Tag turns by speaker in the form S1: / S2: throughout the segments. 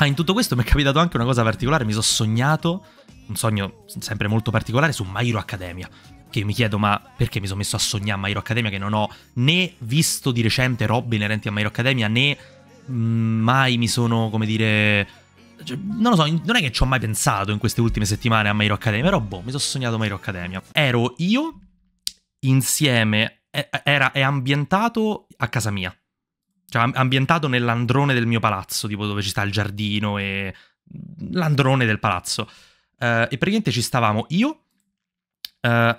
S1: Ah, in tutto questo mi è capitato anche una cosa particolare, mi sono sognato, un sogno sempre molto particolare, su My Hero Academia. Che io mi chiedo, ma perché mi sono messo a sognare My Hero Academia? Che non ho né visto di recente robe inerenti a My Hero Academia, né mm, mai mi sono, come dire... Cioè, non lo so, non è che ci ho mai pensato in queste ultime settimane a My Hero Academia, però boh, mi sono sognato My Hero Academia. Ero io insieme, era, è ambientato a casa mia. Cioè, ambientato nell'androne del mio palazzo, tipo dove ci sta il giardino e l'androne del palazzo. Uh, e praticamente ci stavamo io, uh,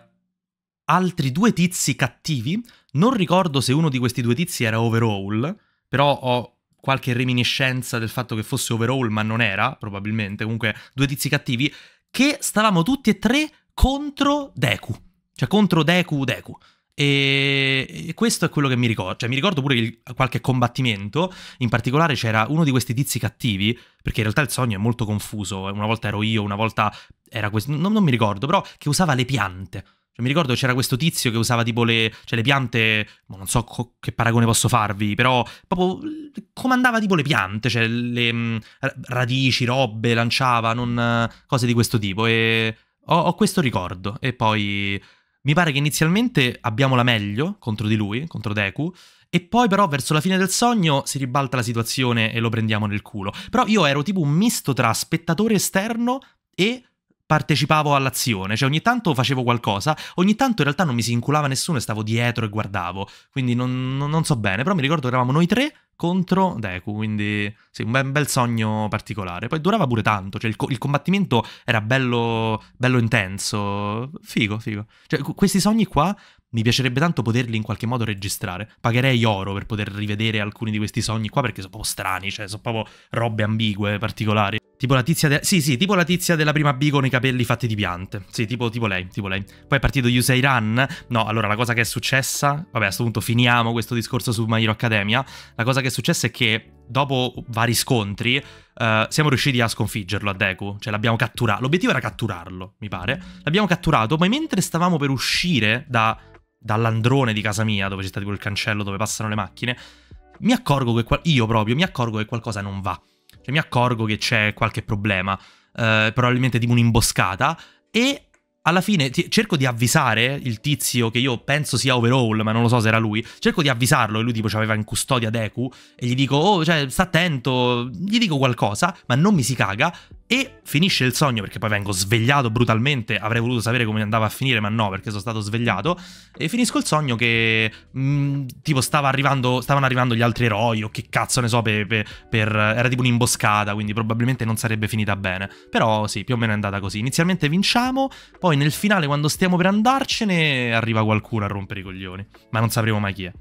S1: altri due tizi cattivi. Non ricordo se uno di questi due tizi era overall, però ho qualche reminiscenza del fatto che fosse overall, ma non era, probabilmente. Comunque, due tizi cattivi, che stavamo tutti e tre contro Deku. Cioè, contro Deku, Deku. E, questo è quello che mi ricordo. Cioè, mi ricordo pure il, qualche combattimento. In particolare c'era uno di questi tizi cattivi. Perché in realtà il sogno è molto confuso. Eh, una volta ero io, una volta era questo. Non, non mi ricordo, però che usava le piante. Cioè, mi ricordo c'era questo tizio che usava tipo le, cioè, le piante. Non so co- che paragone posso farvi, però proprio comandava tipo le piante, cioè le mh, mm, radici, robe, lanciava, non, cose di questo tipo. E ho, ho questo ricordo. E poi mi pare che inizialmente abbiamo la meglio contro di lui, contro Deku, e poi però verso la fine del sogno si ribalta la situazione e lo prendiamo nel culo. Però io ero tipo un misto tra spettatore esterno e partecipavo all'azione, cioè ogni tanto facevo qualcosa, ogni tanto in realtà non mi si inculava nessuno e stavo dietro e guardavo, quindi non, non so bene, però mi ricordo che eravamo noi tre contro Deku, quindi sì, un bel, sogno particolare, poi durava pure tanto, cioè il, co il combattimento era bello, bello intenso, figo, figo, cioè questi sogni qua mi piacerebbe tanto poterli in qualche modo registrare. Pagherei oro per poter rivedere alcuni di questi sogni qua perché sono proprio strani, cioè sono proprio robe ambigue, particolari. Tipo la tizia de- Sì, sì, tipo la tizia della prima B con i capelli fatti di piante. Sì, tipo, tipo lei, tipo lei. Poi è partito Yusei Run. No, allora la cosa che è successa... Vabbè, a questo punto finiamo questo discorso su My Hero Academia. La cosa che è successa è che dopo vari scontri uh, siamo riusciti a sconfiggerlo a Deku, cioè l'abbiamo catturato, l'obiettivo era catturarlo, mi pare, l'abbiamo catturato, ma mentre stavamo per uscire da, dall'androne di casa mia, dove c'è stato tipo il cancello dove passano le macchine, mi accorgo che, io proprio, mi accorgo che qualcosa non va se mi accorgo che c'è qualche problema, eh, probabilmente tipo un'imboscata, e alla fine cerco di avvisare il tizio che io penso sia overall, ma non lo so se era lui. Cerco di avvisarlo e lui tipo ci aveva in custodia Deku e gli dico "Oh, cioè, sta attento". Gli dico qualcosa, ma non mi si caga e finisce il sogno perché poi vengo svegliato brutalmente, avrei voluto sapere come andava a finire, ma no, perché sono stato svegliato. E finisco il sogno che mh, mm, tipo stava arrivando, stavano arrivando gli altri eroi o che cazzo ne so, per, per, per, era tipo un'imboscata, quindi probabilmente non sarebbe finita bene. Però sì, più o meno è andata così. Inizialmente vinciamo, poi nel finale quando stiamo per andarcene arriva qualcuno a rompere i coglioni, ma non sapremo mai chi è.